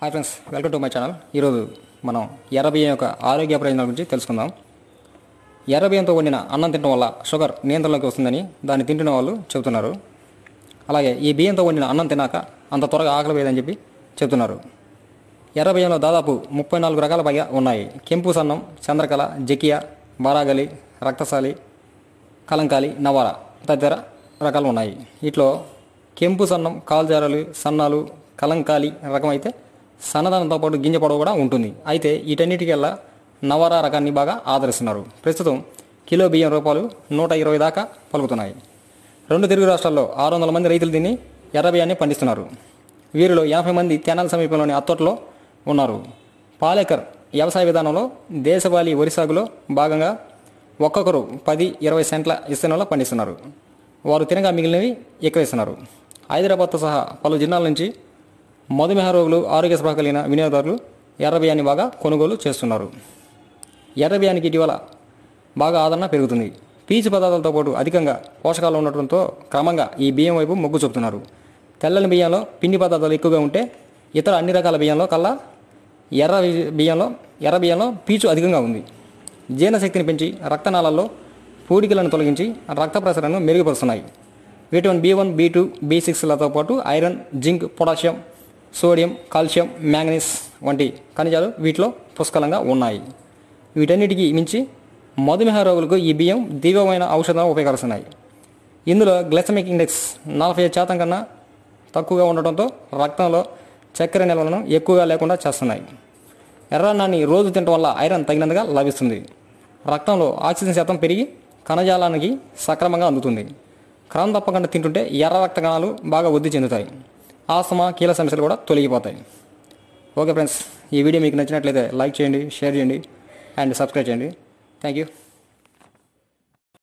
hi friends welcome to my channel ఈరోజు మనం ఎర్ర బియ్యం యొక్క ఆరోగ్య ప్రయోజనాల గురించి తెలుసుకుందాం ఎర్ర బియ్యంతో వండిన అన్నం తినడం వల్ల షుగర్ నియంత్రణలోకి వస్తుందని దాన్ని తింటున్న వాళ్ళు చెబుతున్నారు అలాగే ఈ బియ్యంతో వండిన అన్నం తిన్నాక అంత త్వరగా ఆకలి వేయదని చెప్పి చెబుతున్నారు ఎర్ర బియ్యంలో దాదాపు ముప్పై నాలుగు రకాల పైగా ఉన్నాయి కెంపు సన్నం చంద్రకళ జకియా బారాగలి రక్తశాలి కలంకాలి నవార తదితర రకాలు ఉన్నాయి ఇట్లో కెంపు సన్నం కాల్జారలు సన్నాలు కలంకాలి రకం అయితే సన్నదనంతో పాటు గింజ పొడవు కూడా ఉంటుంది అయితే వీటన్నిటికల్లా నవరా రకాన్ని బాగా ఆదరిస్తున్నారు ప్రస్తుతం కిలో బియ్యం రూపాయలు నూట ఇరవై దాకా పలుకుతున్నాయి రెండు తెలుగు రాష్ట్రాల్లో ఆరు వందల మంది రైతులు దీన్ని ఎర్ర బియ్యాన్ని పండిస్తున్నారు వీరిలో యాభై మంది తెనాల సమీపంలోని అత్తోట్లో ఉన్నారు పాలేకర్ వ్యవసాయ విధానంలో దేశవాళీ వరి సాగులో భాగంగా ఒక్కొక్కరు పది ఇరవై సెంట్ల విస్తీర్ణంలో పండిస్తున్నారు వారు తినగా మిగిలినవి ఎక్కవేస్తున్నారు హైదరాబాద్తో సహా పలు జిల్లాల నుంచి మధుమేహ రోగులు ఆరోగ్య సభ కలిగిన వినియోగదారులు ఎర్ర బియ్యాన్ని బాగా కొనుగోలు చేస్తున్నారు ఎర్ర బియ్యానికి ఇటీవల బాగా ఆదరణ పెరుగుతుంది పీచు పదార్థాలతో పాటు అధికంగా పోషకాలు ఉండటంతో క్రమంగా ఈ బియ్యం వైపు మొగ్గు చూపుతున్నారు తెల్లని బియ్యంలో పిండి పదార్థాలు ఎక్కువగా ఉంటే ఇతర అన్ని రకాల బియ్యంలో కల్లా ఎర్ర బియ్యంలో ఎర్ర బియ్యంలో పీచు అధికంగా ఉంది జీర్ణశక్తిని పెంచి రక్తనాళాల్లో పూడికలను తొలగించి రక్త ప్రసరణను మెరుగుపరుస్తున్నాయి vitamin B one B two B సిక్స్లతో పాటు iron zinc potassium sodium calcium manganese వంటి ఖనిజాలు వీటిలో పుష్కలంగా ఉన్నాయి వీటన్నిటికీ మించి మధుమేహ రోగులకు ఈ బియ్యం దివ్యమైన ఔషధంగా ఉపయోగపడుతున్నాయి ఇందులో గ్లెసమిక్ ఇండెక్స్ నలభై శాతం కన్నా తక్కువగా ఉండటంతో రక్తంలో చక్కెర నిల్వలను ఎక్కువగా లేకుండా చేస్తున్నాయి ఎర్రన్నాన్ని రోజు తినడం వల్ల ఐరన్ తగినంతగా లభిస్తుంది రక్తంలో ఆక్సిజన్ శాతం పెరిగి కణజాలానికి సక్రమంగా అందుతుంది క్రమం తప్పకుండా తింటుంటే ఎర్ర రక్త కణాలు బాగా వృద్ధి చెందుతాయి ఆస్తమా కీల సమస్యలు కూడా తొలగిపోతాయి ఓకే ఫ్రెండ్స్ ఈ వీడియో మీకు నచ్చినట్లయితే లైక్ చేయండి షేర్ చేయండి అండ్ సబ్స్క్రైబ్ చేయండి థ్యాంక్ యూ